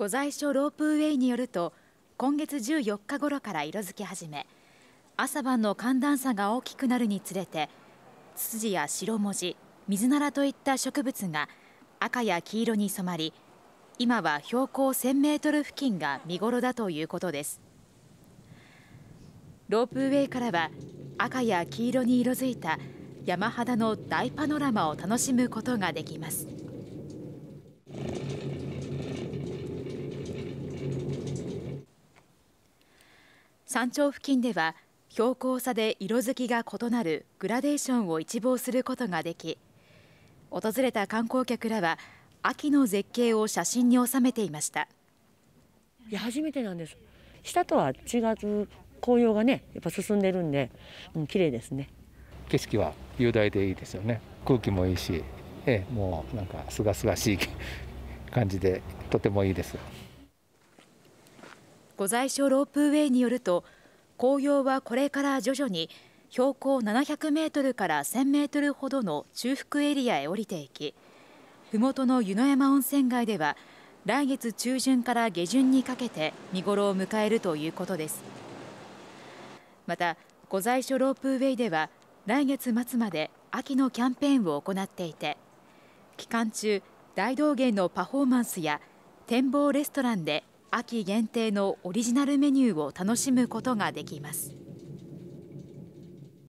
御在所ロープウェイによると今月14日頃から色づき始め朝晩の寒暖差が大きくなるにつれてツツジや白文字水ズナといった植物が赤や黄色に染まり今は標高1000メートル付近が見頃だということですロープウェイからは赤や黄色に色づいた山肌の大パノラマを楽しむことができます。山頂付近では標高差で色づきが異なるグラデーションを一望することができ訪れた観光客らは秋の絶景を写真に収めていましたいや初めてなんです下とは違う紅葉がねやっぱ進んでるんで、うん、綺麗ですね景色は雄大でいいですよね空気もいいし、ええ、もうなんか清々しい感じでとてもいいです御在所ロープウェイによると紅葉はこれから徐々に標高700メートルから1000メートルほどの中腹エリアへ降りていき麓の湯の山温泉街では来月中旬から下旬にかけて見ごろを迎えるということですまた御在所ロープウェイでは来月末まで秋のキャンペーンを行っていて期間中大道芸のパフォーマンスや展望レストランで秋限定のオリジナルメニューを楽しむことができます。